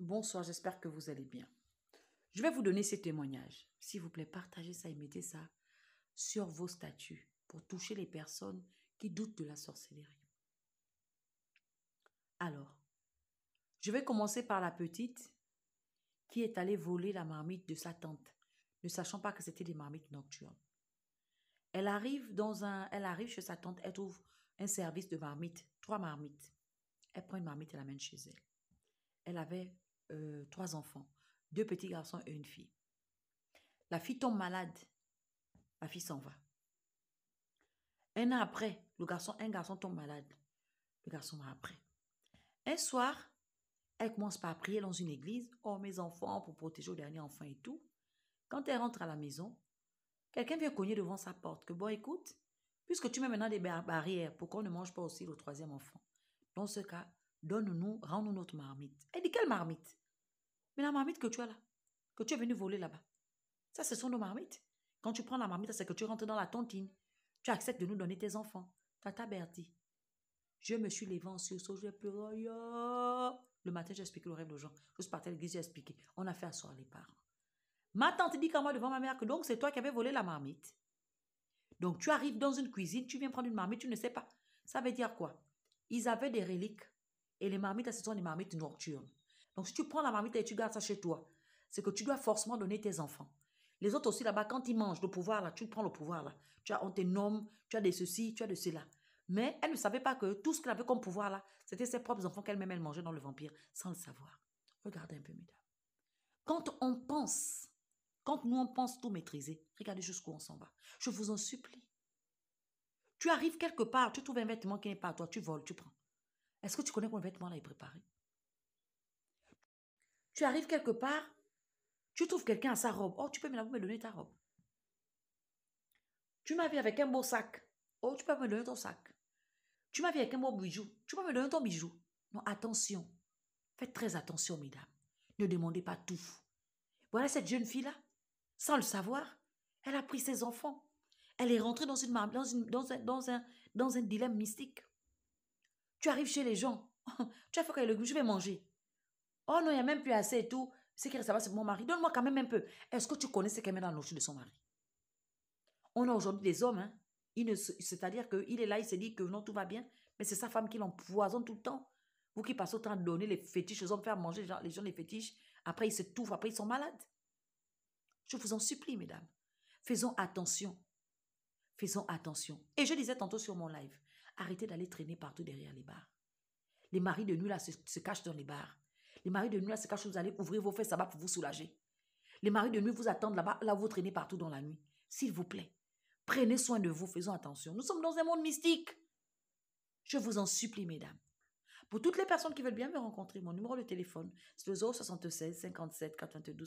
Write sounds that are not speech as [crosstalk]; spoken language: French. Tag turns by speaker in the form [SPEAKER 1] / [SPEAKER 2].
[SPEAKER 1] Bonsoir, j'espère que vous allez bien. Je vais vous donner ces témoignages. S'il vous plaît, partagez ça et mettez ça sur vos statuts pour toucher les personnes qui doutent de la sorcellerie. Alors, je vais commencer par la petite qui est allée voler la marmite de sa tante, ne sachant pas que c'était des marmites nocturnes. Elle arrive, dans un, elle arrive chez sa tante, elle trouve un service de marmite, trois marmites. Elle prend une marmite et la mène chez elle. Elle avait euh, trois enfants, deux petits garçons et une fille. La fille tombe malade, la fille s'en va. Un an après, le garçon, un garçon tombe malade, le garçon va après. Un soir, elle commence par prier dans une église, oh mes enfants, pour protéger le dernier enfant et tout. Quand elle rentre à la maison, quelqu'un vient cogner devant sa porte que bon, écoute, puisque tu mets maintenant des barrières pour qu'on ne mange pas aussi le troisième enfant. Dans ce cas, Donne-nous, rends-nous notre marmite. Elle dit quelle marmite Mais la marmite que tu as là, que tu es venu voler là-bas. Ça, ce sont nos marmites. Quand tu prends la marmite, c'est que tu rentres dans la tontine. Tu acceptes de nous donner tes enfants. Tata Bertie. Je me suis levée en sursaut, je pleurer. Oh, le matin, j'ai expliqué le rêve aux gens. Je suis partie à l'église, j'ai expliqué. On a fait asseoir les parents. Ma tante dit qu'à moi devant ma mère que donc c'est toi qui avais volé la marmite. Donc tu arrives dans une cuisine, tu viens prendre une marmite, tu ne sais pas. Ça veut dire quoi Ils avaient des reliques et les marmites, ce sont des marmites nocturnes. Donc, si tu prends la marmite et tu gardes ça chez toi, c'est que tu dois forcément donner tes enfants. Les autres aussi là-bas, quand ils mangent le pouvoir là, tu prends le pouvoir là. Tu as, on te tu as de ceci, tu as de cela. Mais elle ne savait pas que tout ce qu'elle avait comme pouvoir là, c'était ses propres enfants qu'elle-même elle mangeait dans le vampire sans le savoir. Regardez un peu, mesdames. Quand on pense, quand nous on pense tout maîtriser, regardez jusqu'où on s'en va. Je vous en supplie. Tu arrives quelque part, tu trouves un vêtement qui n'est pas à toi, tu voles, tu prends. Est-ce que tu connais comment vêtement vêtements là est préparé Tu arrives quelque part, tu trouves quelqu'un à sa robe. Oh, tu peux me donner ta robe. Tu m'as vu avec un beau sac. Oh, tu peux me donner ton sac. Tu m'as vu avec un beau bijou. Tu peux me donner ton bijou. Non, attention. Faites très attention, mesdames. Ne demandez pas tout. Voilà cette jeune fille-là. Sans le savoir, elle a pris ses enfants. Elle est rentrée dans, une, dans, un, dans un dilemme mystique. Tu arrives chez les gens. [laughs] tu as fait quoi le Je vais manger. Oh non, il n'y a même plus assez et tout. Ce qui c'est mon mari. Donne-moi quand même un peu. Est-ce que tu connais ce qu'elle met dans l'outil de son mari On a aujourd'hui des hommes, hein? c'est-à-dire qu'il est là, il se dit que non, tout va bien, mais c'est sa femme qui l'empoisonne tout le temps. Vous qui passez autant de donner les fétiches aux hommes, faire manger les gens, les gens les fétiches, après ils se touffent, après ils sont malades. Je vous en supplie, mesdames. Faisons attention. Faisons attention. Et je disais tantôt sur mon live, Arrêtez d'aller traîner partout derrière les bars. Les maris de nuit là se, cachent dans les bars. Les maris de nuit là se cachent, vous allez ouvrir vos fesses là-bas pour vous soulager. Les maris de nuit vous attendent là-bas, là vous traînez partout dans la nuit. S'il vous plaît, prenez soin de vous, faisons attention. Nous sommes dans un monde mystique. Je vous en supplie, mesdames. Pour toutes les personnes qui veulent bien me rencontrer, mon numéro de téléphone, c'est le 076 57 92